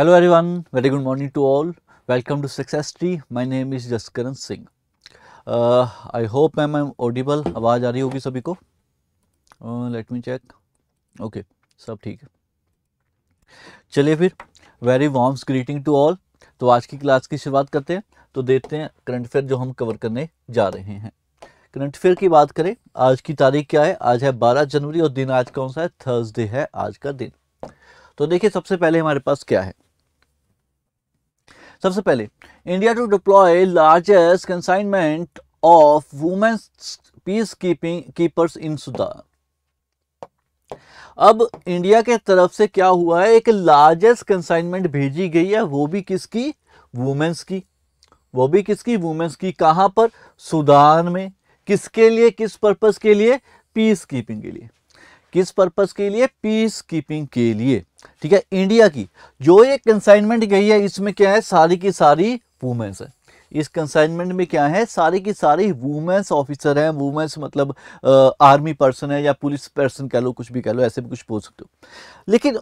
Hello one very good morning to all welcome to success tree my name is Jaskaran Singh I hope ma'am I am audible आवाज़ आ रही होगी सभी को let me check okay सब ठीक है चलिए फिर very warms greeting to all तो आज की क्लास की शुरुआत करते हैं तो देखते हैं करंट अफेयर जो हम कवर करने जा रहे हैं करंट अफेयर की बात करें आज की तारीख क्या है आज है 12 जनवरी और दिन आज कौन सा है थर्सडे है आज का दिन तो देखिए सबसे पहले हमारे पास क्या है सबसे पहले India to deploy largest consignment of women's peace keeping keepers in Sudan अब इंडिया के तरफ से क्या हुआ है एक लार्जेस्ट कंसाइनमेंट भेजी गई है वो भी किसकी वुमेन्स की वो भी किसकी वुमेन्स की कहां पर सुदान में किसके लिए किस पर्पज के लिए पीस कीपिंग के लिए किस पर्पज के लिए पीस कीपिंग के लिए ठीक है इंडिया की जो ये कंसाइनमेंट गई है इसमें क्या है सारी की सारी वूमेंस है इस कंसाइनमेंट में क्या है सारी की सारी वुमेंस ऑफिसर हैं वुमेंस मतलब आ, आर्मी पर्सन है या पुलिस पर्सन कह लो कुछ भी कह लो ऐसे भी कुछ बोल सकते हो लेकिन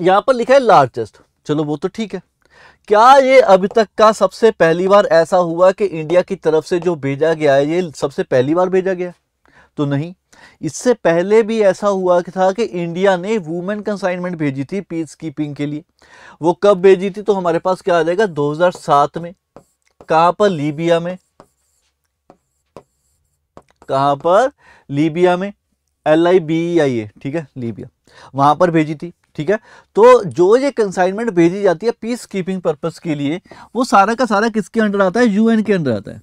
यहां पर लिखा है लार्जेस्ट चलो वो तो ठीक है क्या ये अभी तक का सबसे पहली बार ऐसा हुआ कि इंडिया की तरफ से जो भेजा गया है ये सबसे पहली बार भेजा गया तो नहीं इससे पहले भी ऐसा हुआ था कि इंडिया ने वुमेन कंसाइनमेंट भेजी थी पीस कीपिंग के लिए वो कब भेजी थी तो हमारे पास क्या आ जाएगा 2007 में कहां पर लीबिया में कहाँ पर लीबिया में एल आई बी आई ए ठीक है लीबिया वहां पर भेजी थी ठीक है तो जो ये कंसाइनमेंट भेजी जाती है पीस कीपिंग पर्पज़ के लिए वो सारा का सारा किसके अंडर आता है यूएन के अंडर आता है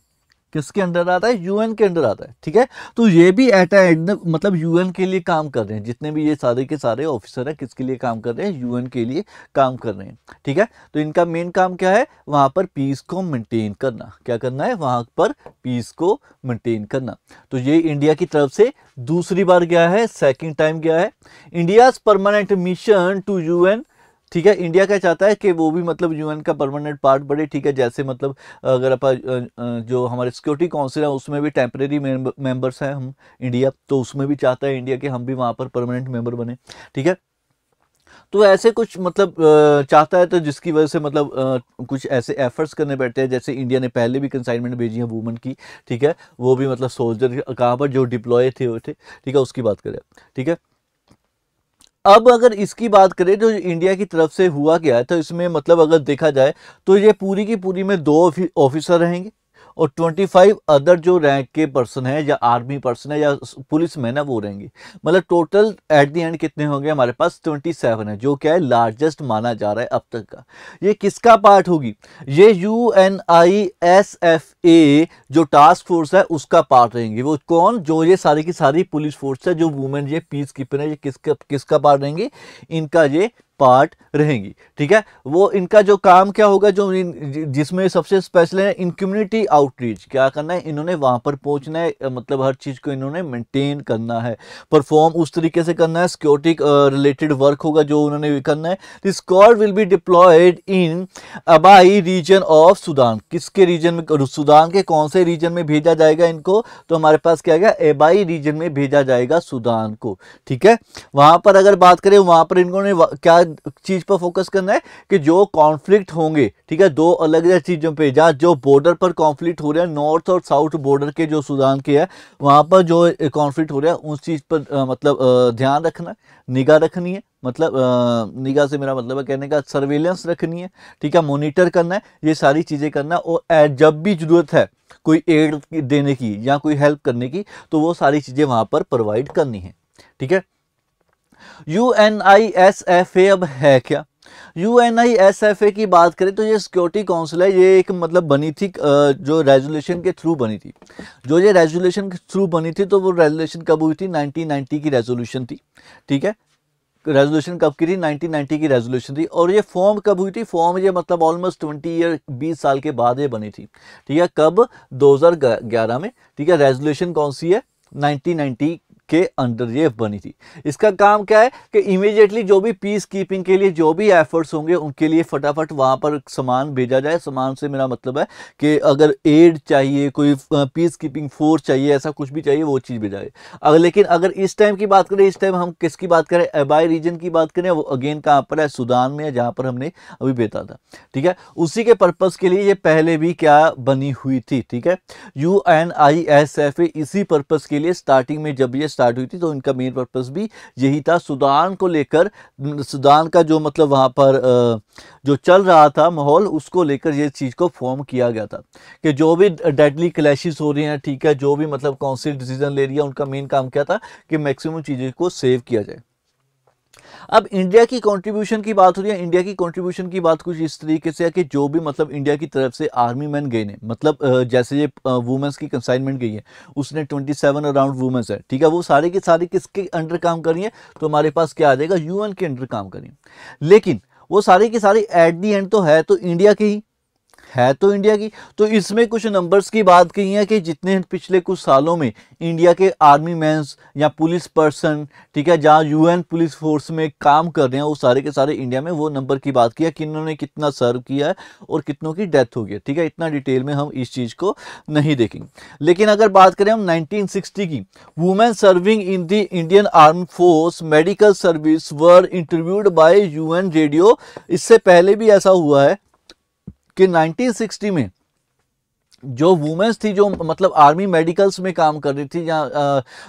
किसके अंडर आता है यूएन के अंडर आता है ठीक है तो ये भी एट एंड मतलब यूएन के लिए काम कर रहे हैं जितने भी ये सारे के सारे ऑफिसर हैं किसके लिए काम कर रहे हैं यूएन के लिए काम कर रहे हैं ठीक है तो इनका मेन काम क्या है वहां पर पीस को मेंटेन करना क्या करना है वहां पर पीस को मेंटेन करना तो ये इंडिया की तरफ से दूसरी बार गया है सेकेंड टाइम गया है India's permanent mission to UN ठीक है इंडिया क्या चाहता है कि वो भी मतलब यूएन का परमानेंट पार्ट बढ़े ठीक है जैसे मतलब अगर आप जो हमारे सिक्योरिटी काउंसिल है उसमें भी टेम्प्रेरी मेंबर्स हैं हम इंडिया तो उसमें भी चाहता है इंडिया कि हम भी वहाँ पर परमानेंट मेंबर बने ठीक है तो ऐसे कुछ मतलब चाहता है तो जिसकी वजह से मतलब कुछ ऐसे एफर्ट्स करने पड़ते हैं जैसे इंडिया ने पहले भी कंसाइनमेंट भेजी है वुमेन की ठीक है वो भी मतलब सोल्जर कहाँ पर जो डिप्लॉय थे हुए थे ठीक है उसकी बात करें ठीक है अब अगर इसकी बात करें तो इंडिया की तरफ से हुआ क्या है तो इसमें मतलब अगर देखा जाए तो ये पूरी की पूरी में दो ऑफिसर रहेंगे और 25 अदर जो रैंक के पर्सन है या आर्मी पर्सन है या पुलिस मैन है वो रहेंगे मतलब टोटल एट दी एंड कितने होंगे हमारे पास 27 है जो क्या है लार्जेस्ट माना जा रहा है अब तक का ये किसका पार्ट होगी ये U N I S F A जो टास्क फोर्स है उसका पार्ट रहेंगे वो कौन जो ये सारी की सारी पुलिस फोर्स है जो वुमेन ये पीस कीपर है ये किसका किसका पार्ट रहेंगे इनका ये पार्ट रहेंगी ठीक है वो इनका जो काम क्या होगा जो जिसमें सबसे स्पेशल है इन कम्युनिटी आउटरीच क्या करना है इन्होंने वहां पर पहुंचना है मतलब हर चीज़ को इन्होंने मेंटेन करना है परफॉर्म उस तरीके से करना है सिक्योरिटी रिलेटेड वर्क होगा जो उन्होंने करना है this squad will be deployed in Abyei region of Sudan किसके रीजन में सुदान के कौन से रीजन में भेजा जाएगा इनको तो हमारे पास क्या गया एबाई रीजन में भेजा जाएगा सुदान को ठीक है वहां पर अगर बात करें वहां पर इन्होंने क्या चीज़ पर फोकस करना है कि जो कॉन्फ्लिक्ट होंगे ठीक है दो अलग अलग चीज़ों पे जहाँ जो बॉर्डर पर कॉन्फ्लिक्ट हो रहा है नॉर्थ और साउथ बॉर्डर के जो सुदान के है वहां पर जो कॉन्फ्लिक्ट हो रहा है उस चीज़ पर आ, मतलब आ, ध्यान रखना निगाह रखनी है मतलब निगाह से मेरा मतलब है कहने का सर्वेलेंस रखनी है ठीक है मोनिटर करना है ये सारी चीज़ें करना और जब भी ज़रूरत है कोई एड देने की या कोई हेल्प करने की तो वो सारी चीज़ें वहां पर प्रोवाइड करनी है ठीक है U N I S F A अब है क्या U N I S F A की बात करें तो ये सिक्योरिटी काउंसिल है ये एक मतलब बनी थी जो रेजुलेशन के थ्रू बनी थी जो ये रेजुलेशन के थ्रू बनी थी तो वो रेजुलेशन कब हुई थी 1990 की रेजोल्यूशन थी ठीक है रेजोल्यूशन कब की थी 1990 की रेजोल्यूशन थी और ये फॉर्म कब हुई थी फॉर्म ये मतलब ऑलमोस्ट ट्वेंटी ईयर बीस साल के बाद ये बनी थी ठीक है कब दो में ठीक है रेजोल्यूशन कौन सी है 1990 के अंडर ये बनी थी इसका काम क्या है कि इमीडिएटली जो भी पीस कीपिंग के लिए जो भी एफर्ट्स होंगे उनके लिए फटाफट वहाँ पर सामान भेजा जाए सामान से मेरा मतलब है कि अगर एड चाहिए कोई पीस कीपिंग फोर्स चाहिए ऐसा कुछ भी चाहिए वो चीज़ भेजा जाए अगर लेकिन अगर इस टाइम की बात करें इस टाइम हम किसकी बात करें एबाई रीजन की बात करें वो अगेन कहाँ पर है सुदान में है जहाँ पर हमने अभी भेजा था ठीक है उसी के पर्पज़ के लिए ये पहले भी क्या बनी हुई थी ठीक है U N I S F इसी पर्पज़ के लिए स्टार्टिंग में जब ये स्टार्ट हुई थी तो इनका मेन पर्पस भी यही था सुदान को लेकर सुदान का जो मतलब वहाँ पर जो चल रहा था माहौल उसको लेकर ये चीज़ को फॉर्म किया गया था कि जो भी डेडली क्लैशेस हो रही हैं ठीक है जो भी मतलब काउंसिल डिसीजन ले रही है उनका मेन काम क्या था कि मैक्सिमम चीज़ों को सेव किया जाए अब इंडिया की कंट्रीब्यूशन की बात हो रही है इंडिया की कंट्रीब्यूशन की बात कुछ इस तरीके से है कि जो भी मतलब इंडिया की तरफ से आर्मी मैन गए ने मतलब जैसे ये वुमेंस की कंसाइनमेंट गई है उसने ट्वेंटी सेवन अराउंड वुमेंस है ठीक है वो सारे के सारे किसके अंडर काम करिए तो हमारे पास क्या आ जाएगा यूएन के अंडर काम करिए लेकिन वो सारे के सारे एट दी एंड तो है तो इंडिया के ही है तो इंडिया की तो इसमें कुछ नंबर्स की बात कही है कि जितने पिछले कुछ सालों में इंडिया के आर्मी मैंस या पुलिस पर्सन ठीक है जहाँ यूएन पुलिस फोर्स में काम कर रहे हैं वो सारे के सारे इंडिया में वो नंबर की बात किया कि इन्होंने कितना सर्व किया है और कितनों की डेथ हो गई ठीक है इतना डिटेल में हम इस चीज़ को नहीं देखेंगे लेकिन अगर बात करें हम नाइनटीन की women serving in the Indian arm force medical service were interviewed by U radio इससे पहले भी ऐसा हुआ है कि 1960 में जो वुमेंस थी जो मतलब आर्मी मेडिकल्स में काम कर रही थी या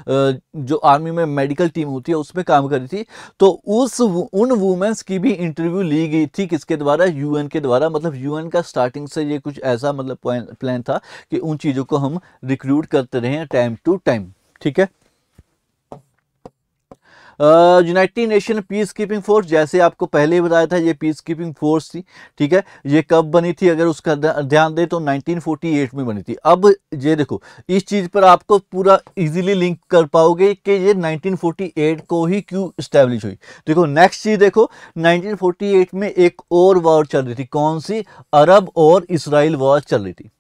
जो आर्मी में मेडिकल टीम होती है उसमें काम कर रही थी तो उस उन वुमेंस की भी इंटरव्यू ली गई थी किसके द्वारा यूएन के द्वारा मतलब यूएन का स्टार्टिंग से ये कुछ ऐसा मतलब प्लान था कि उन चीज़ों को हम रिक्रूट करते रहें टाइम टू टाइम ठीक है United Nation peace keeping force जैसे आपको पहले ही बताया था ये पीस कीपिंग फोर्स थी ठीक है ये कब बनी थी अगर उसका ध्यान दें तो 1948 में बनी थी अब ये देखो इस चीज़ पर आपको पूरा इजीली लिंक कर पाओगे कि ये 1948 को ही क्यों इस्टेब्लिश हुई देखो नेक्स्ट चीज़ देखो 1948 में एक और वॉर चल रही थी कौन सी अरब और इसराइल वॉर चल रही थी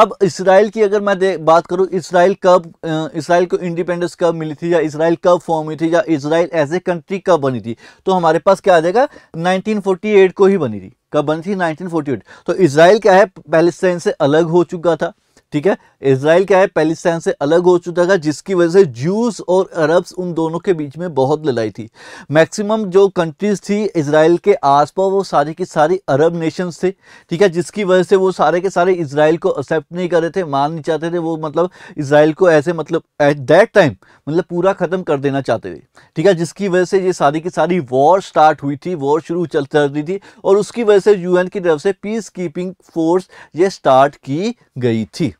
अब इसराइल की अगर मैं बात करूं इसराइल कब इसराइल को इंडिपेंडेंस कब मिली थी या इसराइल कब फॉर्म हुई थी या इसराइल एज ए कंट्री कब बनी थी तो हमारे पास क्या आ जाएगा 1948 को ही बनी थी कब बनी थी 1948 तो इसराइल क्या है पैलेस्टाइन से अलग हो चुका था ठीक है इसराइल क्या है पैलिस्तान से अलग हो चुका था जिसकी वजह से जूस और अरब्स उन दोनों के बीच में बहुत लड़ाई थी मैक्सिमम जो कंट्रीज थी इसराइल के आसपास वो सारी की सारी अरब नेशंस थे ठीक है जिसकी वजह से वो सारे के सारे इसराइल को एक्सेप्ट नहीं कर रहे थे मान नहीं चाहते थे वो मतलब इसराइल को ऐसे मतलब एट दैट टाइम मतलब पूरा ख़त्म कर देना चाहते थे ठीक है जिसकी वजह से ये सारी की सारी वॉर स्टार्ट हुई थी वॉर शुरू चल रही थी और उसकी वजह से यूएन की तरफ से पीस कीपिंग फोर्स ये स्टार्ट की गई थी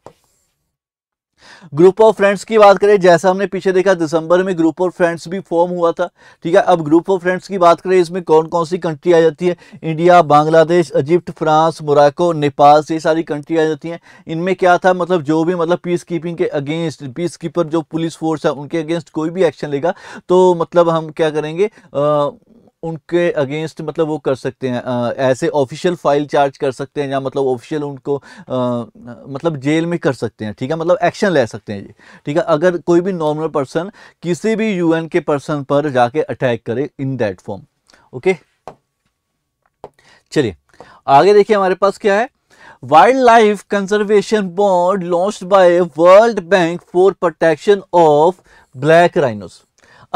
ग्रुप ऑफ फ्रेंड्स की बात करें जैसा हमने पीछे देखा दिसंबर में ग्रुप ऑफ फ्रेंड्स भी फॉर्म हुआ था ठीक है अब ग्रुप ऑफ फ्रेंड्स की बात करें इसमें कौन कौन सी कंट्री आ जाती है India Bangladesh Egypt France Morocco Nepal ये सारी कंट्री आ जाती हैं इनमें क्या था मतलब जो भी मतलब पीस कीपिंग के अगेंस्ट पीस कीपर जो पुलिस फोर्स है उनके अगेंस्ट कोई भी एक्शन लेगा तो मतलब हम क्या करेंगे आ, उनके अगेंस्ट मतलब वो कर सकते हैं आ, ऐसे ऑफिशियल फाइल चार्ज कर सकते हैं या मतलब ऑफिशियल उनको आ, मतलब जेल में कर सकते हैं ठीक है मतलब एक्शन ले सकते हैं ये ठीक है अगर कोई भी नॉर्मल पर्सन किसी भी यूएन के पर्सन पर जाके अटैक करे इन दैट फॉर्म ओके चलिए आगे देखिए हमारे पास क्या है wild life conservation board launch by World Bank for protection of black rhinos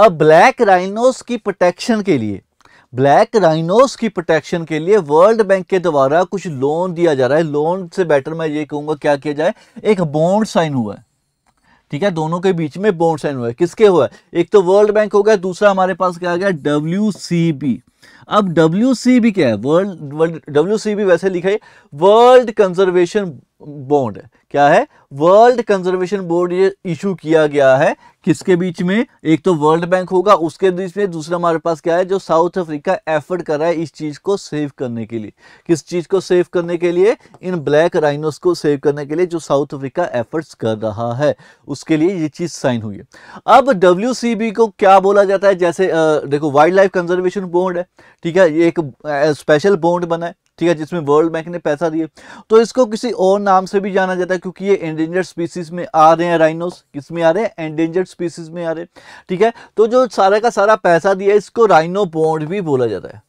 अब ब्लैक राइनोस की प्रोटेक्शन के लिए ब्लैक राइनोस की प्रोटेक्शन के लिए वर्ल्ड बैंक के द्वारा कुछ लोन दिया जा रहा है लोन से बेटर मैं ये कहूँगा क्या किया जाए एक बॉन्ड साइन हुआ है ठीक है दोनों के बीच में बॉन्ड साइन हुआ है किसके हुआ है एक तो वर्ल्ड बैंक हो गया दूसरा हमारे पास क्या आ गया डब्ल्यू अब डब्ल्यू क्या है वर्ल्ड वर्ल्ड डब्ल्यू वैसे लिखा है वर्ल्ड कंजर्वेशन बॉन्ड क्या है वर्ल्ड कंजर्वेशन बोर्ड ये इशू किया गया है किसके बीच में एक तो वर्ल्ड बैंक होगा उसके बीच में दूसरा हमारे पास क्या है जो साउथ अफ्रीका एफर्ट कर रहा है इस चीज को सेव करने के लिए किस चीज को सेव करने के लिए इन ब्लैक राइनोस को सेव करने के लिए जो साउथ अफ्रीका एफर्ट्स कर रहा है उसके लिए ये चीज साइन हुई है अब डब्ल्यू को क्या बोला जाता है जैसे आ, देखो वाइल्ड लाइफ कंजर्वेशन बोर्ड है ठीक है ये एक स्पेशल बोन्ड बना है ठीक है जिसमें वर्ल्ड बैंक ने पैसा दिए तो इसको किसी और नाम से भी जाना जाता है क्योंकि ये एंडेंजर्ड स्पीसीज में आ रहे हैं राइनोस किस में आ रहे हैं एंडेंजर्ड स्पीसीज में आ रहे हैं ठीक है तो जो सारा का सारा पैसा दिया इसको राइनो बॉन्ड भी बोला जाता है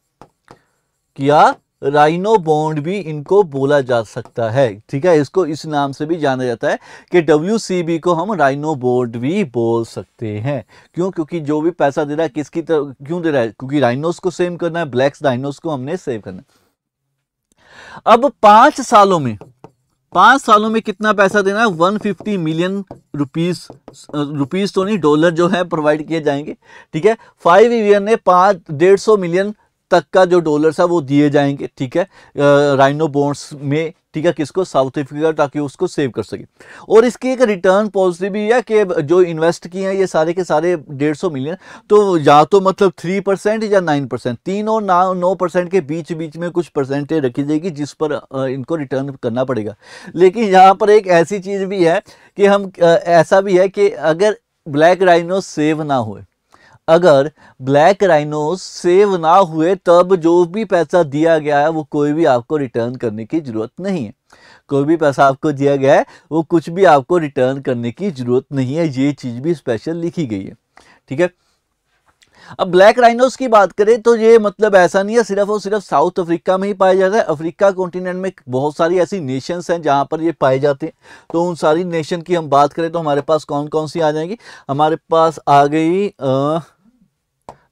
क्या राइनो बॉन्ड भी इनको बोला जा सकता है ठीक है इसको इस नाम से भी जाना जाता है कि डब्ल्यू को हम राइनो बॉन्ड भी बोल सकते हैं क्यों क्योंकि जो भी पैसा दे रहा है किसकी तरफ क्यों दे रहा है क्योंकि राइनोस को सेव करना है ब्लैक्स राइनोस को हमने सेव करना है अब पांच सालों में पांच सालों में कितना पैसा देना है 150 मिलियन रुपीस रुपीस तो नहीं डॉलर जो है प्रोवाइड किए जाएंगे ठीक है फाइव ईयर ने पाँच डेढ़ सौ मिलियन तक का जो डॉलर है वो दिए जाएंगे ठीक है राइनो बोन्स में ठीक है किसको साउथ अफ्रीका ताकि उसको सेव कर सके और इसकी एक रिटर्न पॉलिसी भी है कि जो इन्वेस्ट किए हैं ये सारे के सारे डेढ़ सौ मिलियन तो या तो मतलब थ्री परसेंट या नाइन परसेंट तीन और ना नौ परसेंट के बीच बीच में कुछ परसेंटेज रखी जाएगी जिस पर इनको रिटर्न करना पड़ेगा लेकिन यहाँ पर एक ऐसी चीज़ भी है कि हम ऐसा भी है कि अगर ब्लैक राइनो सेव ना हुए अगर ब्लैक राइनोस सेव ना हुए तब जो भी पैसा दिया गया है वो कोई भी आपको रिटर्न करने की ज़रूरत नहीं है कोई भी पैसा आपको दिया गया है वो कुछ भी आपको रिटर्न करने की ज़रूरत नहीं है ये चीज़ भी स्पेशल लिखी गई है ठीक है अब ब्लैक राइनोस की बात करें तो ये मतलब ऐसा नहीं है सिर्फ और सिर्फ साउथ अफ्रीका में ही पाया जाता है अफ्रीका कॉन्टिनेंट में बहुत सारी ऐसी नेशंस हैं जहाँ पर ये पाए जाते हैं तो उन सारी नेशन की हम बात करें तो हमारे पास कौन कौन सी आ जाएंगी हमारे पास आ गई आ,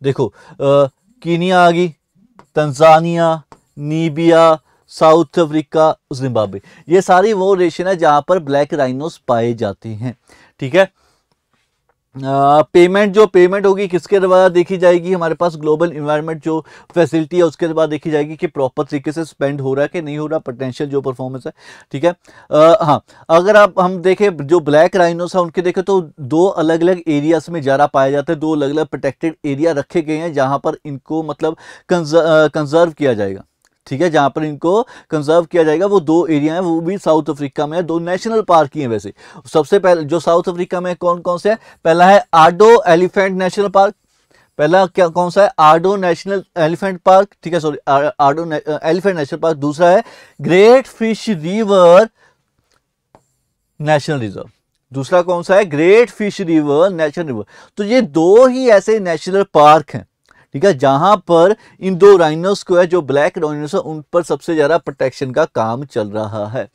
देखो कीनिया आ गई Tanzania Namibia South Africa Zimbabwe ये सारी वो रेशन है जहाँ पर ब्लैक राइनोस पाए जाते हैं ठीक है पेमेंट जो पेमेंट होगी किसके द्वारा देखी जाएगी हमारे पास ग्लोबल इन्वायरमेंट जो फैसिलिटी है उसके द्वारा देखी जाएगी कि प्रॉपर तरीके से स्पेंड हो रहा है कि नहीं हो रहा पोटेंशियल जो परफॉर्मेंस है ठीक है uh, हाँ अगर आप हम देखें जो ब्लैक राइनोस है उनके देखें तो दो अलग अलग एरियाज में ज़्यादा पाया जाता है दो अलग अलग प्रोटेक्टेड एरिया रखे गए हैं जहाँ पर इनको मतलब कंजर्व किया जाएगा ठीक है जहाँ पर इनको कंजर्व किया जाएगा वो दो एरिया हैं वो भी साउथ अफ्रीका में है दो नेशनल पार्क ही हैं वैसे सबसे पहले जो साउथ अफ्रीका में कौन कौन से है पहला है आडो एलिफेंट नेशनल पार्क पहला क्या कौन सा है आर्डो नेशनल एलिफेंट पार्क ठीक है sorry Addo elephant national park दूसरा है great fish river national reserve दूसरा कौन सा है great fish river national river तो ये दो ही ऐसे नेशनल पार्क हैं ठीक है जहां पर इन दो राइनोस को है जो ब्लैक राइनोस है उन पर सबसे ज्यादा प्रोटेक्शन का काम चल रहा है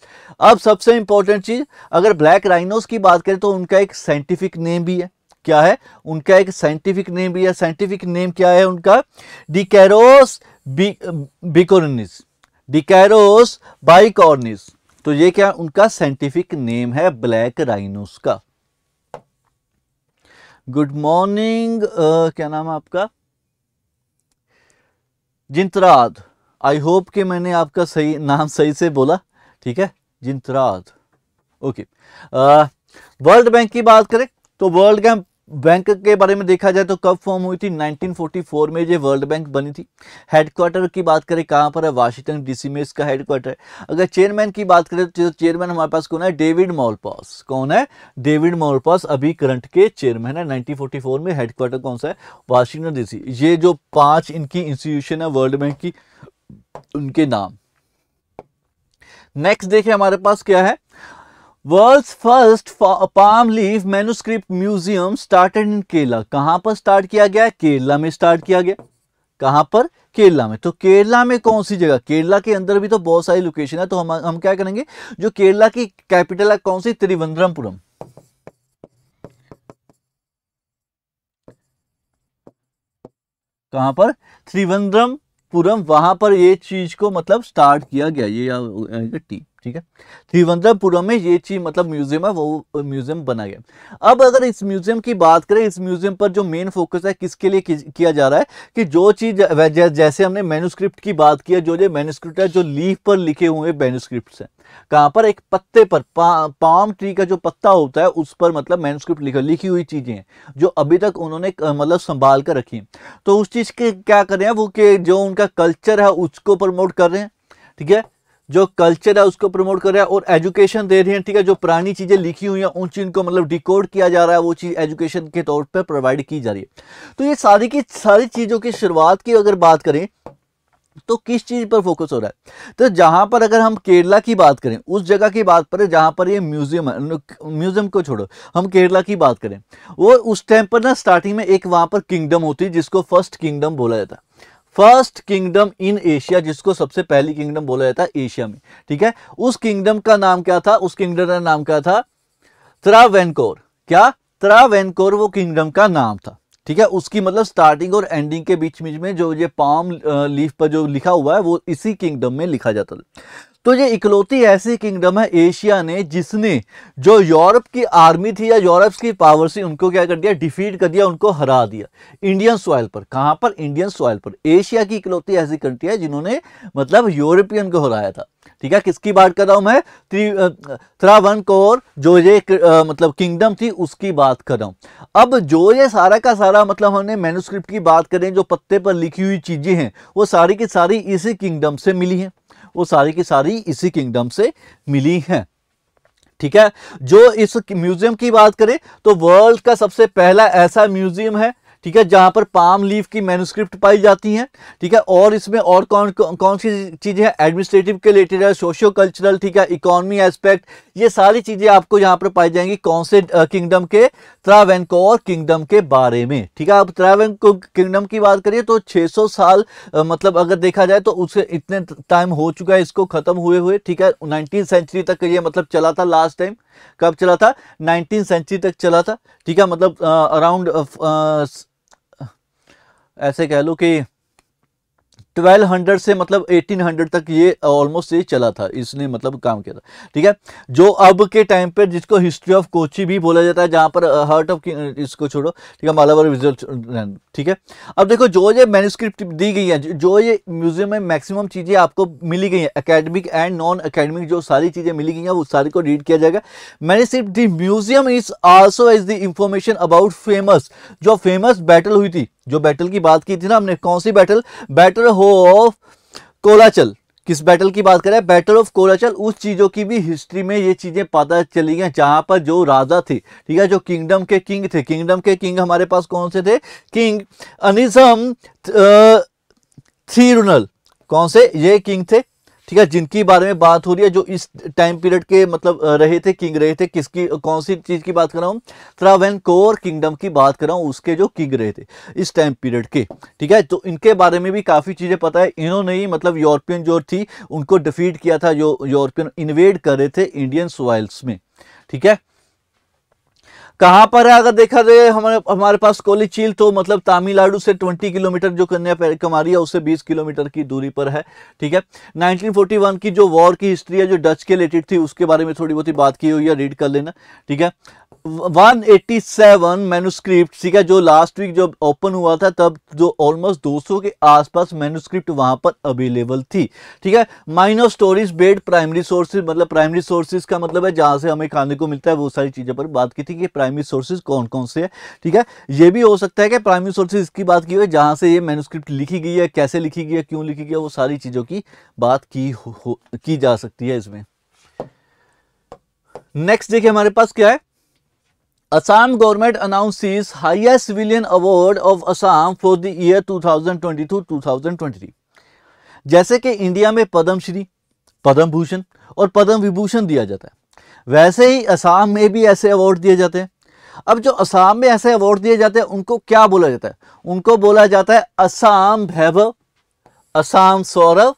अब सबसे इंपॉर्टेंट चीज अगर ब्लैक राइनोस की बात करें तो उनका एक साइंटिफिक नेम भी है क्या है उनका एक साइंटिफिक नेम भी है साइंटिफिक नेम क्या है उनका डिकैरोस बिकोरनिस डिकैरोस बाइकॉर्निस तो ये क्या उनका साइंटिफिक नेम है ब्लैक राइनोस का गुड मॉर्निंग uh, क्या नाम है आपका जिंतराद आई होप कि मैंने आपका सही नाम सही से बोला ठीक है जिंतराद ओके वर्ल्ड बैंक की बात करें तो वर्ल्ड बैंक बैंक के बारे में देखा जाए तो कब फॉर्म हुई थी 1944 में ये वर्ल्ड बैंक बनी थी हेडक्वार्टर की बात करें कहाँ पर है वाशिंगटन डीसी में इसका हेडक्वार्टर है अगर चेयरमैन की बात करें तो चेयरमैन हमारे पास कौन है डेविड मॉलपॉस कौन है डेविड मॉलपॉस अभी करंट के चेयरमैन है नाइनटीन में हेडक्वार्टर कौन सा है वाशिंगटन डीसी ये जो पांच इनकी इंस्टीट्यूशन है वर्ल्ड बैंक की उनके नाम नेक्स्ट देखे हमारे पास क्या है world's first palm leaf manuscript museum started in Kerala कहां पर स्टार्ट किया गया केरला में स्टार्ट किया गया कहां पर केरला में तो केरला में कौन सी जगह केरला के अंदर भी तो बहुत सारी लोकेशन है तो हम हम क्या करेंगे जो केरला की कैपिटल है कौन सी त्रिवंद्रमपुरम कहां पर त्रिवंद्रमपुरम वहां पर ये चीज को मतलब स्टार्ट किया गया ये टी ठीक है तिरुवनंतपुरम तो में ये चीज मतलब म्यूजियम है वो म्यूजियम बना गया अब अगर इस म्यूजियम की बात करें इस म्यूजियम पर जो मेन फोकस है किसके लिए किया जा रहा है कि जो चीज जैसे हमने मेनुस्क्रिप्ट की बात की है जो जो मैनुस्क्रिप्ट है जो लीफ पर लिखे हुए मेनुस्क्रिप्ट हैं कहाँ पर एक पत्ते पर पा, पाम ट्री का जो पत्ता होता है उस पर मतलब मैनुस्क्रिप्ट लिखा लिखी हुई चीजें हैं जो अभी तक उन्होंने मतलब संभाल कर रखी तो उस चीज के क्या कर रहे हैं वो कि जो उनका कल्चर है उसको प्रमोट कर रहे हैं ठीक है जो कल्चर है उसको प्रमोट कर रहे हैं और एजुकेशन दे रहे हैं ठीक है जो पुरानी चीज़ें लिखी हुई हैं उन चीज़ को मतलब डिकोड किया जा रहा है वो चीज़ एजुकेशन के तौर पर प्रोवाइड की जा रही है तो ये सारी की सारी चीज़ों की शुरुआत की अगर बात करें तो किस चीज़ पर फोकस हो रहा है तो जहाँ पर अगर हम केरला की बात करें उस जगह की बात करें जहाँ पर ये म्यूज़ियम है म्यूज़ियम को छोड़ो हम केरला की बात करें वो उस टाइम पर ना स्टार्टिंग में एक वहाँ पर किंगडम होती है जिसको फर्स्ट किंगडम बोला जाता है फर्स्ट किंगडम इन एशिया जिसको सबसे पहली किंगडम बोला जाता है एशिया में ठीक है उस किंगडम का नाम क्या था उस किंगडम का नाम क्या था त्रावेनकोर क्या त्रावेनकोर वो किंगडम का नाम था ठीक है उसकी मतलब स्टार्टिंग और एंडिंग के बीच बीच में जो ये पाम लीफ पर जो लिखा हुआ है वो इसी किंगडम में लिखा जाता था तो ये इकलौती ऐसी किंगडम है एशिया ने जिसने जो यूरोप की आर्मी थी या यूरोप की पावर थी उनको क्या कर दिया डिफीट कर दिया उनको हरा दिया इंडियन सॉइल पर कहां पर इंडियन सॉइल पर एशिया की इकलौती ऐसी कंट्री है जिन्होंने मतलब यूरोपियन को हराया था ठीक है किसकी बात कर रहा हूं मैं त्रावन कोर जो ये मतलब किंगडम थी उसकी बात कर रहा हूं अब जो ये सारा का सारा मतलब हमने मेनुस्क्रिप्ट की बात करें जो पत्ते पर लिखी हुई चीज़ें हैं वो सारी की सारी इसी किंगडम से मिली है वो सारी की सारी इसी किंगडम से मिली हैं ठीक है जो इस म्यूजियम की बात करें तो वर्ल्ड का सबसे पहला ऐसा म्यूजियम है ठीक है जहाँ पर पाम लीव की मैनुस्क्रिप्ट पाई जाती हैं ठीक है और इसमें और कौन कौन, सी चीज़ें हैं एडमिनिस्ट्रेटिव के रिलेटेड है सोशियो कल्चरल ठीक है इकोनॉमी एस्पेक्ट ये सारी चीज़ें आपको यहाँ पर पाई जाएंगी कौन से किंगडम के त्रावेनकोर किंगडम के बारे में ठीक है आप त्रावेंको किंगडम की बात करिए तो 600 साल मतलब अगर देखा जाए तो उसे इतने टाइम हो चुका है इसको ख़त्म हुए हुए ठीक है नाइनटीन सेंचुरी तक ये मतलब चला था लास्ट टाइम कब चला था नाइनटीन सेंचुरी तक चला था ठीक है मतलब अराउंड ऐसे कह लो कि 1200 से मतलब 1800 तक ये ऑलमोस्ट ये चला था इसने मतलब काम किया था ठीक है जो अब के टाइम पे जिसको हिस्ट्री ऑफ कोची भी बोला जाता है जहाँ पर हार्ट ऑफ इसको छोड़ो ठीक है मालावर विजल ठीक है अब देखो जो ये मैनुस्क्रिप्ट दी गई है जो ये म्यूजियम में मैक्सिमम चीज़ें आपको मिली गई हैं अकेडमिक एंड नॉन अकेडमिक जो सारी चीज़ें मिली गई हैं वो सारी को रीड किया जाएगा मैंने सिर्फ museum is also as the information about famous जो फेमस बैटल हुई थी जो बैटल की बात की थी ना हमने कौन सी बैटल बैटल हो ऑफ कोलाचल किस बैटल की बात करें बैटल ऑफ कोलाचल उस चीज़ों की भी हिस्ट्री में ये चीज़ें पता चली गई जहां पर जो राजा थे ठीक है जो किंगडम के किंग थे किंगडम के किंग हमारे पास कौन से थे किंग अनिजम थीरुनल कौन से ये किंग थे ठीक है जिनकी बारे में बात हो रही है जो इस टाइम पीरियड के मतलब रहे थे किंग रहे थे किसकी कौन सी चीज़ की बात कर रहा हूँ कोर किंगडम की बात कर रहा हूँ उसके जो किंग रहे थे इस टाइम पीरियड के ठीक है तो इनके बारे में भी काफ़ी चीज़ें पता है इन्होंने ही मतलब यूरोपियन जो थी उनको डिफीट किया था जो यूरोपियन इन्वेड कर रहे थे इंडियन सॉइल्स में ठीक है कहाँ पर है अगर देखा जाए हमारे हमारे पास कोलीचील तो मतलब तमिलनाडु से 20 किलोमीटर जो कन्या कुमारी है उससे 20 किलोमीटर की दूरी पर है ठीक है 1941 की जो वॉर की हिस्ट्री है जो डच के रिलेटेड थी उसके बारे में थोड़ी बहुत ही बात की हुई है रीड कर लेना ठीक है 187 मैनुस्क्रिप्ट ठीक है जो लास्ट वीक जब ओपन हुआ था तब जो ऑलमोस्ट 200 के आसपास मेनुस्क्रिप्ट वहां पर अवेलेबल थी ठीक है minor stories bed primary sources मतलब प्राइमरी सोर्सेज का मतलब है जहां से हमें खाने को मिलता है वो सारी चीज़ों पर बात की थी कि प्राइम प्राइमरी सोर्सेज कौन कौन से है ठीक है ये भी हो सकता है कि प्राइमरी सोर्सेज इसकी बात की हुई जहाँ से ये मैनुस्क्रिप्ट लिखी गई है कैसे लिखी गई है क्यों लिखी गई है वो सारी चीज़ों की बात की हो, की जा सकती है इसमें नेक्स्ट देखिए हमारे पास क्या है Assam government announces highest civilian award of Assam for the year 2022-2023. जैसे कि इंडिया में पद्मश्री पद्म भूषण और पद्म विभूषण दिया जाता है वैसे ही असम में भी ऐसे अवार्ड दिए जाते हैं अब जो असम में ऐसे अवार्ड दिए जाते हैं उनको क्या बोला जाता है उनको बोला जाता है असम भैभव असम सौरभ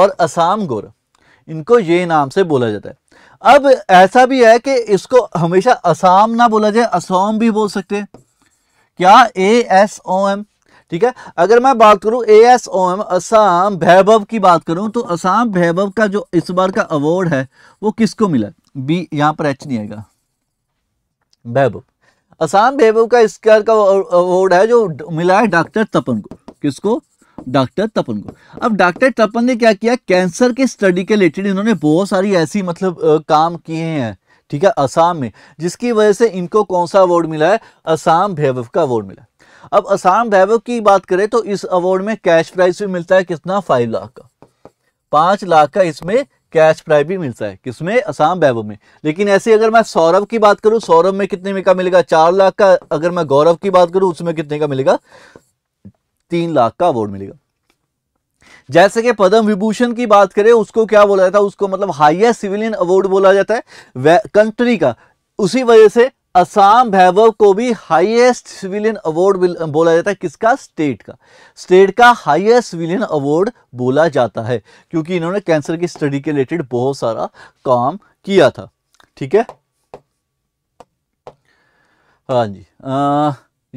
और असम गौरव इनको ये नाम से बोला जाता है अब ऐसा भी है कि इसको हमेशा असम ना बोला जाए असम भी बोल सकते हैं क्या ए एस ओ एम ठीक है अगर मैं बात करूं A S O M Assam Vaibhav की बात करूं तो असम वैभव का जो इस बार का अवार्ड है वो किसको मिला बी यहां पर एच नहीं आएगा वैभव आसाम बेवकूफ का स्कैर का अवार्ड है जो मिला है डॉक्टर तपन को किसको डॉक्टर तपन को अब डॉक्टर तपन ने क्या किया कैंसर के स्टडी के रिलेटेड इन्होंने बहुत सारी ऐसी मतलब काम किए हैं ठीक है असम में जिसकी वजह से इनको कौन सा अवार्ड मिला है असम भैभव का अवार्ड मिला अब असम भैभव की बात करें तो इस अवार्ड में कैश प्राइस भी मिलता है कितना फाइव लाख का पांच लाख का इसमें कैश प्राइज भी मिलता है किसमें असम बैव में लेकिन ऐसे अगर मैं सौरभ की बात करूं सौरभ में कितने में का मिलेगा चार लाख का अगर मैं गौरव की बात करूं उसमें कितने का मिलेगा तीन लाख का अवार्ड मिलेगा जैसे कि पद्म विभूषण की बात करें उसको क्या बोला जाता है उसको मतलब हाइएस्ट सिविलियन अवार्ड बोला जाता है कंट्री का उसी वजह से असम वैभव को भी हाईएस्ट सिविलियन अवार्ड बोला जाता है किसका स्टेट का स्टेट का हाईएस्ट सिविलियन अवार्ड बोला जाता है क्योंकि इन्होंने कैंसर की स्टडी के रिलेटेड बहुत सारा काम किया था ठीक है हाँ जी आ,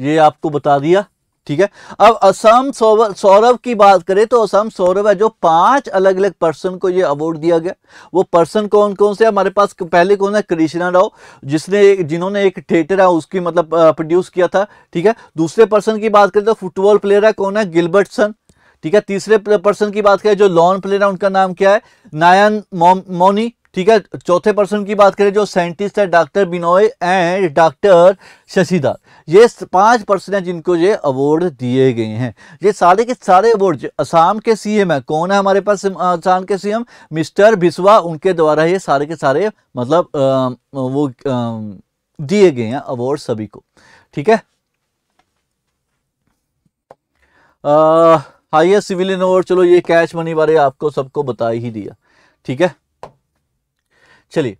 ये आपको बता दिया ठीक है अब असम सौरभ की बात करें तो असम सौरभ है जो पांच अलग अलग पर्सन को ये अवार्ड दिया गया वो पर्सन कौन कौन से हमारे पास पहले कौन है कृष्णा राव जिसने जिन्होंने एक थिएटर है उसकी मतलब प्रोड्यूस किया था ठीक है दूसरे पर्सन की बात करें तो फुटबॉल प्लेयर है कौन है गिलबर्टसन ठीक है तीसरे पर्सन की बात करें जो लॉन प्लेयर है उनका नाम क्या है नायन मौनी ठीक है चौथे पर्सन की बात करें जो साइंटिस्ट है doctor Binoy and doctor Shashidhar ये पांच पर्सन हैं जिनको ये अवार्ड दिए गए हैं ये सारे के सारे अवार्ड असम के सीएम है कौन है हमारे पास असम के सीएम मिस्टर बिस्वा उनके द्वारा ये सारे के सारे मतलब वो दिए गए हैं अवार्ड सभी को ठीक है हाइएस्ट सिविलियन अवार्ड चलो ये कैश मनी बारे आपको सबको बता ही दिया ठीक है चलिए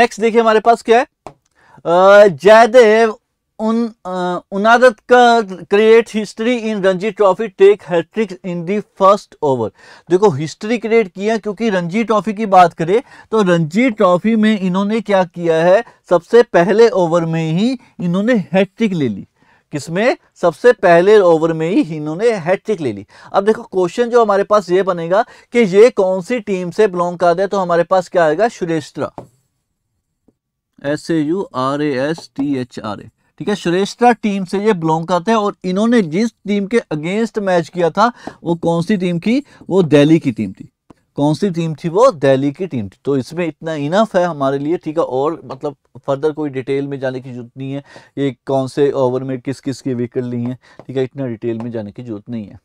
नेक्स्ट देखिए हमारे पास क्या है जयदेव उन उनादत का create history in Ranji trophy take hat-trick in the first over देखो हिस्ट्री क्रिएट किया क्योंकि रणजी ट्रॉफी की बात करें तो रणजी ट्रॉफी में इन्होंने क्या किया है सबसे पहले ओवर में ही इन्होंने हैट्रिक ले ली किसमें सबसे पहले ओवर में ही इन्होंने हैट्रिक ले ली अब देखो क्वेश्चन जो हमारे पास ये बनेगा कि ये कौन सी टीम से बिलोंग कर दे तो हमारे पास क्या आएगा Saurashtra S A U R A S T H R A ठीक है श्रेष्ठा टीम से ये बिलोंग करते हैं और इन्होंने जिस टीम के अगेंस्ट मैच किया था वो कौन सी टीम की वो दिल्ली की टीम थी कौन सी टीम थी वो दिल्ली की टीम थी तो इसमें इतना इनफ है हमारे लिए ठीक है और मतलब फर्दर कोई डिटेल में जाने की जरूरत नहीं है ये कौन से ओवर में किस किस की विकेट ली है ठीक है इतना डिटेल में जाने की जरूरत नहीं है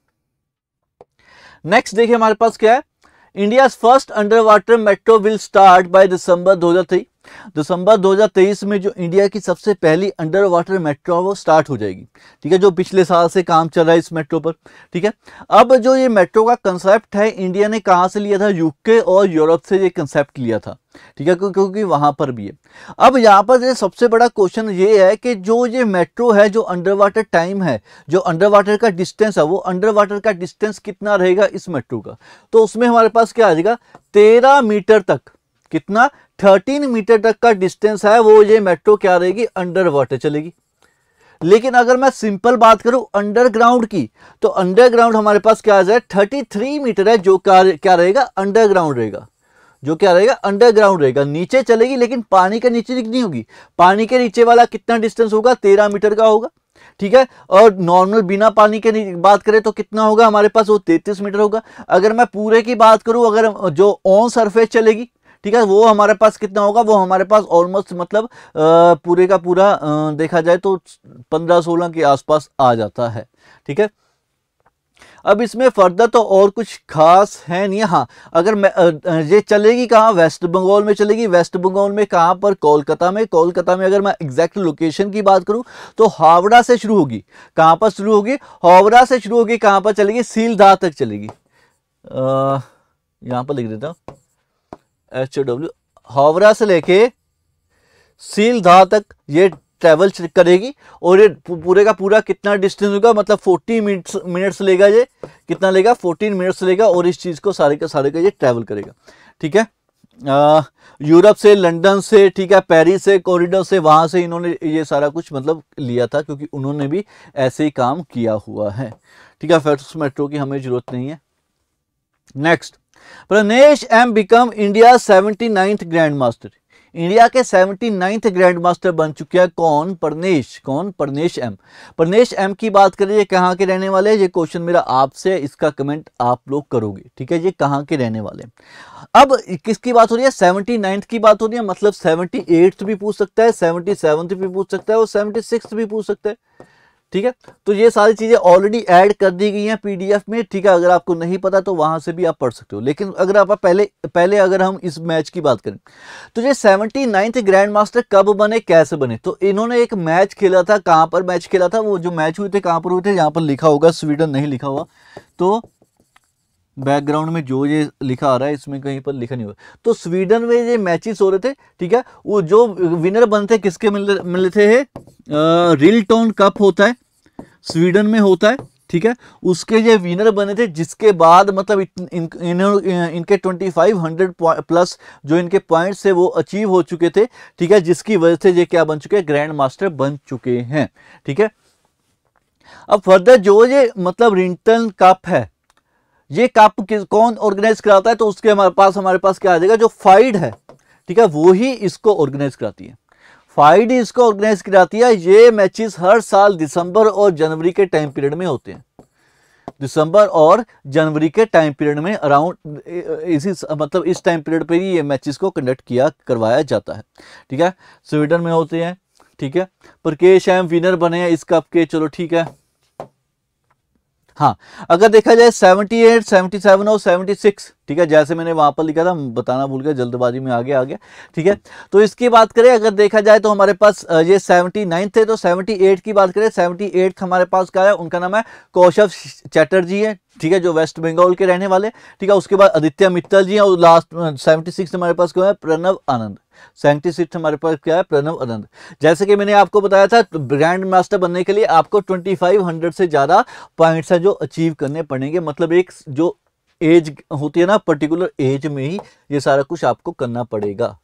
नेक्स्ट देखिए हमारे पास क्या है India first under water metro will start by December 2003 दिसंबर 2023 में जो इंडिया की सबसे पहली अंडर वाटर मेट्रो है वो स्टार्ट हो जाएगी ठीक है जो पिछले साल से काम चल रहा है इस मेट्रो पर ठीक है अब जो ये मेट्रो का कंसेप्ट है इंडिया ने कहाँ से लिया था यूके और यूरोप से ये कंसेप्ट लिया था ठीक है क्योंकि वहां पर भी है अब यहां पर ये सबसे बड़ा क्वेश्चन ये है कि जो ये मेट्रो है जो अंडर वाटर टाइम है जो अंडर वाटर का डिस्टेंस है वो अंडर वाटर का डिस्टेंस कितना रहेगा इस मेट्रो का तो उसमें हमारे पास क्या आ जाएगा तेरह मीटर तक कितना 13 मीटर तक का डिस्टेंस है वो ये मेट्रो क्या रहेगी अंडर वाटर चलेगी लेकिन अगर मैं सिंपल बात करूं अंडरग्राउंड की तो अंडरग्राउंड हमारे पास क्या है 33 मीटर है जो क्या रहेगा अंडरग्राउंड रहेगा जो क्या रहेगा अंडरग्राउंड रहेगा नीचे चलेगी लेकिन पानी के नीचे नहीं होगी पानी के नीचे वाला कितना डिस्टेंस होगा तेरह मीटर का होगा ठीक है और नॉर्मल बिना पानी के बात करें तो कितना होगा हमारे पास वो तैतीस मीटर होगा अगर मैं पूरे की बात करूं अगर जो ऑन सरफेस चलेगी ठीक है वो हमारे पास कितना होगा वो हमारे पास ऑलमोस्ट मतलब पूरे का पूरा देखा जाए तो पंद्रह सोलह के आसपास आ जाता है ठीक है अब इसमें फर्दर तो और कुछ खास है नहीं हाँ अगर मैं ये चलेगी कहाँ वेस्ट बंगाल में चलेगी वेस्ट बंगाल में कहाँ पर कोलकाता में कोलकाता में अगर मैं एग्जैक्ट लोकेशन की बात करूँ तो हावड़ा से शुरू होगी कहाँ पर शुरू होगी हावड़ा से शुरू होगी कहाँ पर चलेगी सीलदाह तक चलेगी यहाँ पर लिख देता हूँ एच ओ डब्ल्यू हावरा से लेके सीलधा तक ये ट्रैवल करेगी और ये पूरे का पूरा कितना डिस्टेंस होगा मतलब फोर्टी मिनट्स मिनट्स लेगा ये कितना लेगा फोर्टीन मिनट्स लेगा और इस चीज़ को सारे का सारे का ये ट्रैवल करेगा ठीक है यूरोप से लंदन से ठीक है पेरिस से कॉरिडोर से वहाँ से इन्होंने ये सारा कुछ मतलब लिया था क्योंकि उन्होंने भी ऐसे ही काम किया हुआ है ठीक है फैक्ट्स मेट्रो की हमें ज़रूरत नहीं है next Pranesh M become India seventy ninth grand master India के सेवेंटी नाइन्थ ग्रैंड मास्टर बन चुके हैं कौन प्रनेश कौन प्रनेश एम प्रनेश एम की बात करें ये कहाँ के रहने वाले हैं ये क्वेश्चन मेरा आपसे इसका कमेंट आप लोग करोगे ठीक है ये कहाँ के रहने वाले अब किसकी बात हो रही है सेवनटी नाइन्थ की बात हो रही है मतलब सेवनटी एट्थ भी पूछ सकता है सेवनटी सेवन्थ भी पूछ सकता है और सेवनटी सिक्स भी पूछ सकता है ठीक है तो ये सारी चीज़ें ऑलरेडी ऐड कर दी गई हैं पीडीएफ में ठीक है अगर आपको नहीं पता तो वहां से भी आप पढ़ सकते हो लेकिन अगर आप पहले पहले अगर हम इस मैच की बात करें तो ये सेवेंटी नाइन्थ ग्रैंड मास्टर कब बने कैसे बने तो इन्होंने एक मैच खेला था कहां पर मैच खेला था वो जो मैच हुए थे कहां पर हुए थे यहां पर लिखा होगा स्वीडन नहीं लिखा हुआ तो बैकग्राउंड में जो ये लिखा आ रहा है इसमें कहीं पर लिखा नहीं हुआ तो स्वीडन में ये मैचेस हो रहे थे ठीक है वो जो विनर बनते किसके मिल मिले थे रिल टोन कप होता है स्वीडन में होता है ठीक है उसके ये विनर बने थे जिसके बाद मतलब इन, इन, इन, इनके 2500 प्लस जो इनके पॉइंट्स थे वो अचीव हो चुके थे ठीक है जिसकी वजह से ये क्या बन चुके हैं ग्रैंड मास्टर बन चुके हैं ठीक है अब फर्दर जो ये मतलब रिंटन कप है ये कप कौन ऑर्गेनाइज कराता है तो उसके हमारे पास हमारे पास क्या आ जाएगा जो फाइड है ठीक है वो ही इसको ऑर्गेनाइज कराती है फाइड ही इसको ऑर्गेनाइज कराती है ये मैचेस हर साल दिसंबर और जनवरी के टाइम पीरियड में होते हैं दिसंबर और जनवरी के टाइम पीरियड में अराउंड इसी मतलब इस टाइम पीरियड पर ही ये मैचेस को कंडक्ट किया करवाया जाता है ठीक है स्वीडन में होते हैं ठीक है प्रकेश एम विनर बने हैं इस कप के चलो ठीक है हाँ अगर देखा जाए 78, 77 और 76 ठीक है जैसे मैंने वहां पर लिखा था बताना भूल गया जल्दबाजी में आगे आ गया ठीक है तो इसकी बात करें अगर देखा जाए तो हमारे पास ये 79 थे तो 78 की बात करें 78 हमारे पास क्या है उनका नाम है कौशव चैटर्जी है ठीक है जो वेस्ट बंगाल के रहने वाले ठीक है उसके बाद आदित्य मित्तल जी हैं और लास्ट सेवेंटी हमारे पास क्यों है प्रणव आनंद साइंटिस्ट हमारे पास क्या है प्रणव आनंद जैसे कि मैंने आपको बताया था ग्रैंड मास्टर बनने के लिए आपको 2500 से ज़्यादा पॉइंट्स हैं जो अचीव करने पड़ेंगे मतलब एक जो एज होती है ना पर्टिकुलर एज में ही ये सारा कुछ आपको करना पड़ेगा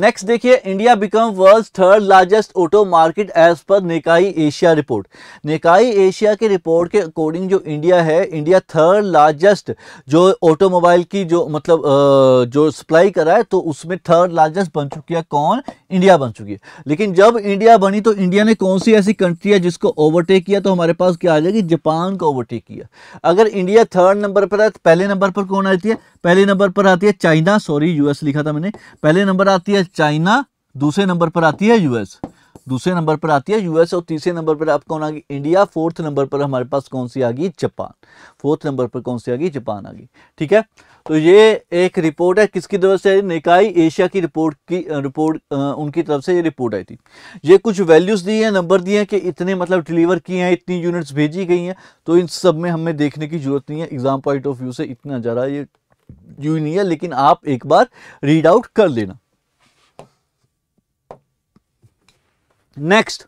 नेक्स्ट देखिए India become world third largest auto market as per Nikkei Asia report Nikkei Asia के रिपोर्ट के अकॉर्डिंग जो इंडिया है इंडिया थर्ड लार्जेस्ट जो ऑटोमोबाइल की जो मतलब जो सप्लाई करा है तो उसमें थर्ड लार्जेस्ट बन चुकी है कौन इंडिया बन चुकी है लेकिन जब इंडिया बनी तो इंडिया ने कौन सी ऐसी कंट्री है जिसको ओवरटेक किया तो हमारे पास क्या आ जाएगी जापान को ओवरटेक किया अगर इंडिया थर्ड नंबर पर है तो पहले नंबर पर कौन आती है पहले नंबर पर आती है चाइना सॉरी यूएस लिखा था मैंने पहले नंबर आती है चाइना दूसरे नंबर पर आती है यूएस दूसरे नंबर पर आती है यूएस और तीसरे नंबर पर आप कौन आ गई इंडिया फोर्थ नंबर पर हमारे पास कौन सी आ गई जापान फोर्थ नंबर पर कौन सी आ गई जापान आ गई ठीक है तो ये एक रिपोर्ट है किसकी तरफ से निकाय एशिया की रिपोर्ट की रिपोर्ट उनकी तरफ से ये रिपोर्ट आई थी ये कुछ वैल्यूज़ दी हैं नंबर दिए हैं कि इतने मतलब डिलीवर किए हैं इतनी यूनिट्स भेजी गई हैं तो इन सब में हमें देखने की ज़रूरत नहीं है एग्ज़ाम पॉइंट ऑफ व्यू से इतना ज़्यादा ये यू नहीं है लेकिन आप एक बार रीड आउट कर लेना next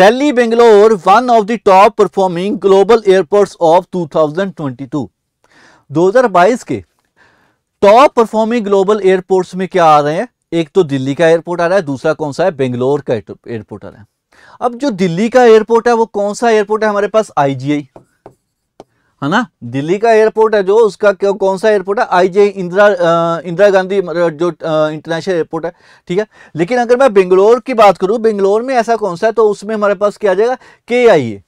Delhi Bangalore one of the top performing global airports of 2022 2022 के टॉप परफॉर्मिंग ग्लोबल एयरपोर्ट्स में क्या आ रहे हैं एक तो दिल्ली का एयरपोर्ट आ रहा है दूसरा कौन सा है बेंगलोर का एयरपोर्ट आ रहा है अब जो दिल्ली का एयरपोर्ट है वो कौन सा एयरपोर्ट है हमारे पास आईजीआई है ना दिल्ली का एयरपोर्ट है जो उसका क्यों कौन सा एयरपोर्ट है आई इंदिरा इंदिरा गांधी जो इंटरनेशनल एयरपोर्ट है ठीक है लेकिन अगर मैं बेंगलोर की बात करूं बेंगलोर में ऐसा कौन सा है तो उसमें हमारे पास क्या आ जाएगा के आई ए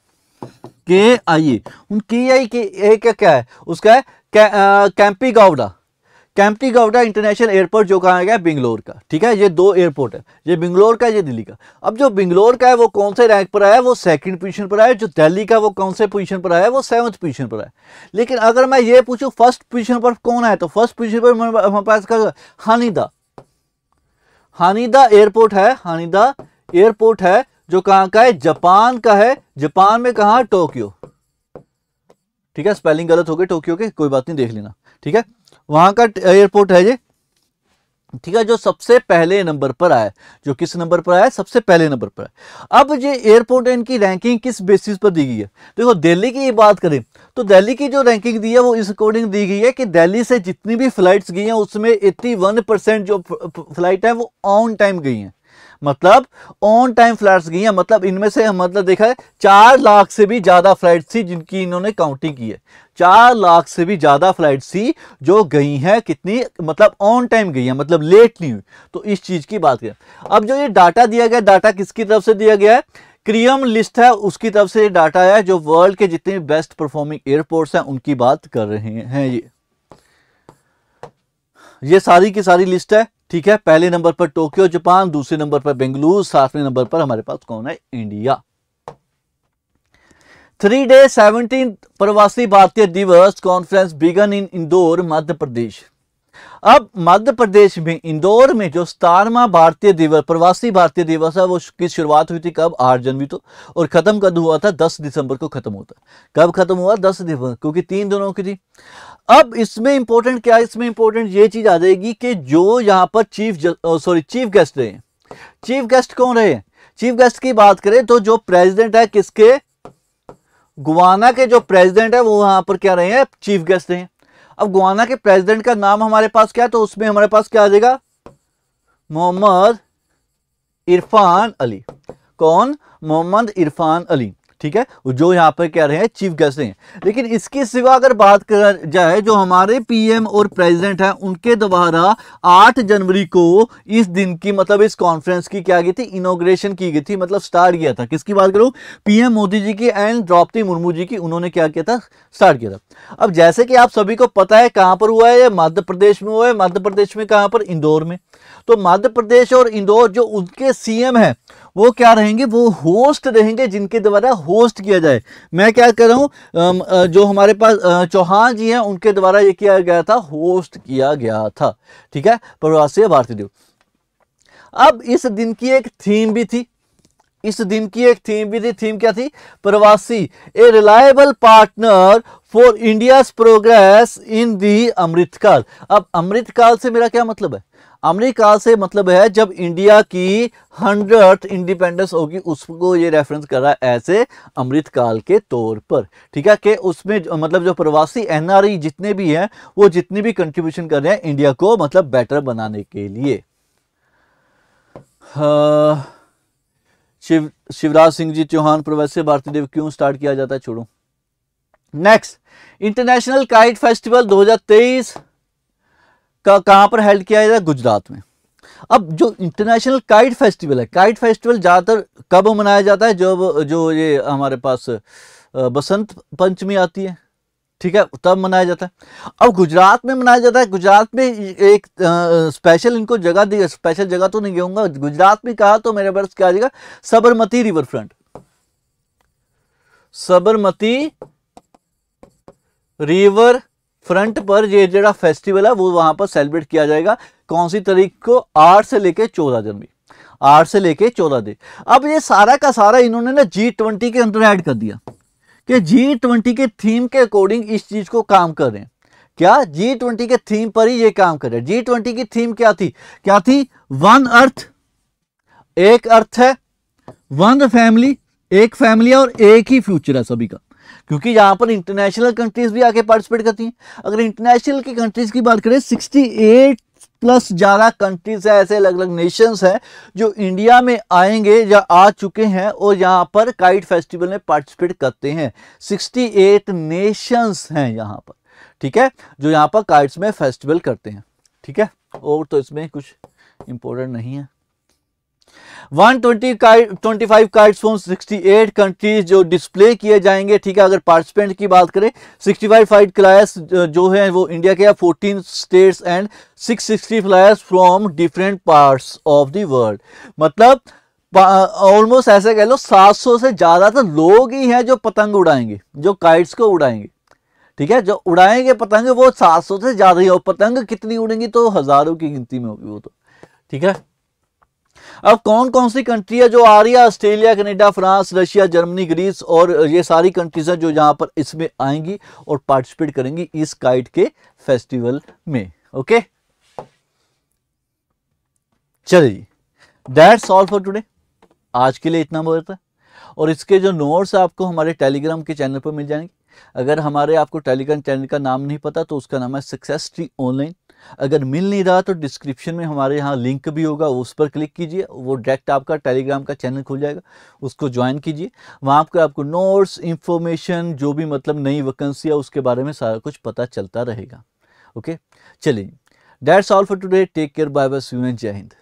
के आई ए उन के आई के ए क्या क्या है उसका है कैंपी गावडा कैंपी गौडा इंटरनेशनल एयरपोर्ट जो कहा गया बेंगलोर का ठीक है ये दो एयरपोर्ट है ये बेंगलोर का ये दिल्ली का अब जो बेंगलोर का है वो कौन से रैंक पर आया वो सेकंड पोजीशन पर आया जो दिल्ली का वो कौन से पोजीशन पर आया वो सेवंथ पोजीशन पर आया लेकिन अगर मैं ये पूछूं फर्स्ट पोजीशन पर कौन आया तो फर्स्ट पोजिशन पर हमारे पास का हानिदा हानिदा एयरपोर्ट है हानिदा एयरपोर्ट है जो कहाँ का है जापान का है जापान में कहा टोक्यो ठीक है स्पेलिंग गलत हो गई टोक्यो के कोई बात नहीं देख लेना ठीक है वहाँ का एयरपोर्ट है ये ठीक है जो सबसे पहले नंबर पर आया जो किस नंबर पर आया सबसे पहले नंबर पर आया अब ये एयरपोर्ट इनकी रैंकिंग किस बेसिस पर दी गई है देखो दिल्ली की बात करें तो दिल्ली की जो रैंकिंग दी है वो इस अकॉर्डिंग दी गई है कि दिल्ली से जितनी भी फ्लाइट्स गई हैं उसमें वन परसेंट जो फ्लाइट है वो ऑन टाइम गई हैं मतलब ऑन टाइम फ्लाइट्स गई हैं मतलब इनमें से मतलब देखा है चार लाख से भी ज़्यादा फ्लाइट थी जिनकी इन्होंने काउंटिंग की है चार लाख से भी ज़्यादा फ्लाइट थी जो गई हैं कितनी मतलब ऑन टाइम गई हैं मतलब लेट नहीं हुई तो इस चीज़ की बात करें अब जो ये डाटा दिया गया डाटा किसकी तरफ से दिया गया है क्रियम लिस्ट है उसकी तरफ से ये डाटा है जो वर्ल्ड के जितने बेस्ट परफॉर्मिंग एयरपोर्ट्स हैं उनकी बात कर रहे हैं ये ये सारी की सारी लिस्ट है ठीक है पहले नंबर पर टोक्यो जापान दूसरे नंबर पर बेंगलुरु सातवें नंबर पर हमारे पास कौन है India three day seventeen Pravasi Bharatiya Divas conference began in Indore Madhya Pradesh अब मध्य प्रदेश में इंदौर में जो सतारवा भारतीय दिवस प्रवासी भारतीय दिवस है वो की शुरुआत हुई थी कब आठ जनवरी तो और ख़त्म कब हुआ था दस दिसंबर को ख़त्म होता कब ख़त्म हुआ दस दिसंबर क्योंकि तीन दिनों की थी अब इसमें इंपॉर्टेंट क्या है इसमें इंपॉर्टेंट ये चीज़ आ जाएगी कि जो यहाँ पर चीफ सॉरी चीफ गेस्ट रहे चीफ गेस्ट कौन रहे चीफ गेस्ट की बात करें तो जो प्रेजिडेंट है किसके गुआना के जो प्रेसिडेंट है वो वहाँ पर क्या रहे हैं चीफ गेस्ट रहे हैं अब गुआना के प्रेसिडेंट का नाम हमारे पास क्या है तो उसमें हमारे पास क्या आ जाएगा मोहम्मद इरफान अली कौन मोहम्मद इरफान अली ठीक है जो यहाँ पर कह रहे हैं चीफ गेस्ट हैं लेकिन इसके सिवा अगर बात कर जाए जो हमारे पीएम और प्रेसिडेंट हैं उनके द्वारा 8 जनवरी को इस दिन की मतलब इस कॉन्फ्रेंस की क्या गई थी इनोग्रेशन की गई थी मतलब स्टार्ट किया था किसकी बात करूँ पीएम मोदी जी की एंड द्रौपदी मुर्मू जी की उन्होंने क्या किया था स्टार्ट किया था अब जैसे कि आप सभी को पता है कहाँ पर हुआ है मध्य प्रदेश में हुआ है मध्य प्रदेश में कहाँ पर इंदौर में तो मध्य प्रदेश और इंदौर जो उनके सीएम हैं वो क्या रहेंगे वो होस्ट रहेंगे जिनके द्वारा होस्ट किया जाए मैं क्या कर रहा हूँ जो हमारे पास चौहान जी हैं उनके द्वारा ये किया गया था होस्ट किया गया था ठीक है प्रवासी भारतीय दिवस अब इस दिन की एक थीम भी थी इस दिन की एक थीम भी थी थीम क्या थी Pravasi a reliable partner for India progress in the Amritkaal अब अमृतकाल से मेरा क्या मतलब है अमेरिका से मतलब है जब इंडिया की हंड्रेड इंडिपेंडेंस होगी उसको ये रेफरेंस कर रहा है ऐसे अमृतकाल के तौर पर ठीक है कि उसमें मतलब जो प्रवासी एनआरई जितने भी हैं वो जितनी भी कंट्रीब्यूशन कर रहे हैं इंडिया को मतलब बेटर बनाने के लिए हाँ, शिव शिवराज सिंह जी चौहान प्रोफेसर भारती देव क्यों स्टार्ट किया जाता है छोड़ो नेक्स्ट इंटरनेशनल काइट फेस्टिवल दो का कहाँ पर हेल्ड किया जाता है गुजरात में अब जो इंटरनेशनल काइट फेस्टिवल है काइट फेस्टिवल ज़्यादातर कब मनाया जाता है जब जो ये हमारे पास बसंत पंचमी आती है ठीक है तब मनाया जाता है अब गुजरात में मनाया जाता है गुजरात में एक आ, स्पेशल इनको जगह दी स्पेशल जगह तो नहीं कहूंगा गुजरात में कहा तो मेरे पास क्या आ जाएगा Sabarmati river front Sabarmati river front पर ये ਜਿਹੜਾ फेस्टिवल है वो वहाँ पर सेलिब्रेट किया जाएगा कौन सी तारीख को आठ से लेके चौदह जनवरी आठ से लेके चौदह दिन अब ये सारा का सारा इन्होंने ना जी ट्वेंटी के अंदर ऐड कर दिया कि जी ट्वेंटी के थीम के अकॉर्डिंग इस चीज़ को काम कर रहे हैं क्या जी ट्वेंटी के थीम पर ही ये काम कर रहे हैं जी ट्वेंटी की थीम क्या थी क्या थी वन अर्थ एक अर्थ है वन फैमिली एक फैमिली और एक ही फ्यूचर है सभी का क्योंकि यहाँ पर इंटरनेशनल कंट्रीज़ भी आके पार्टिसिपेट करती हैं अगर इंटरनेशनल की कंट्रीज़ की बात करें 68 प्लस ज़्यादा कंट्रीज़ हैं ऐसे अलग अलग नेशंस हैं जो इंडिया में आएंगे या आ चुके हैं और यहाँ पर काइट फेस्टिवल में पार्टिसिपेट करते हैं 68 नेशंस हैं यहाँ पर ठीक है जो यहाँ पर काइट्स में फेस्टिवल करते हैं ठीक है और तो इसमें कुछ इम्पोर्टेंट नहीं है one twenty twenty five cards from sixty eight countries जो डिस्प्ले किए जाएंगे ठीक है अगर पार्टिसिपेंट की बात करें सिक्सटी फाइव फाइव क्लायर्स जो है वो इंडिया के fourteen states and six sixty flyers from different parts of the world मतलब ऑलमोस्ट ऐसे कह लो 700 से ज़्यादा तो लोग ही हैं जो पतंग उड़ाएंगे जो काइट्स को उड़ाएंगे ठीक है जो उड़ाएंगे पतंग वो 700 से ज़्यादा ही और पतंग कितनी उड़ेंगी तो हज़ारों की गिनती में होगी वो तो ठीक है अब कौन कौन सी कंट्री है जो आ रही है Australia Canada France Russia Germany Greece और ये सारी कंट्रीज हैं जो यहाँ पर इसमें आएंगी और पार्टिसिपेट करेंगी इस काइट के फेस्टिवल में ओके चलिए दैट्स ऑल फॉर टुडे आज के लिए इतना बहुत है और इसके जो नोट्स आपको हमारे टेलीग्राम के चैनल पर मिल जाएंगे अगर हमारे आपको टेलीग्राम चैनल का नाम नहीं पता तो उसका नाम है सक्सेस ट्री ऑनलाइन अगर मिल नहीं रहा तो डिस्क्रिप्शन में हमारे यहाँ लिंक भी होगा उस पर क्लिक कीजिए वो डायरेक्ट आपका टेलीग्राम का चैनल खुल जाएगा उसको ज्वाइन कीजिए वहाँ पर आपको नोट्स इन्फॉर्मेशन जो भी मतलब नई वैकेंसी है उसके बारे में सारा कुछ पता चलता रहेगा ओके चलिए that's all for today take care bye bye and Jai Hind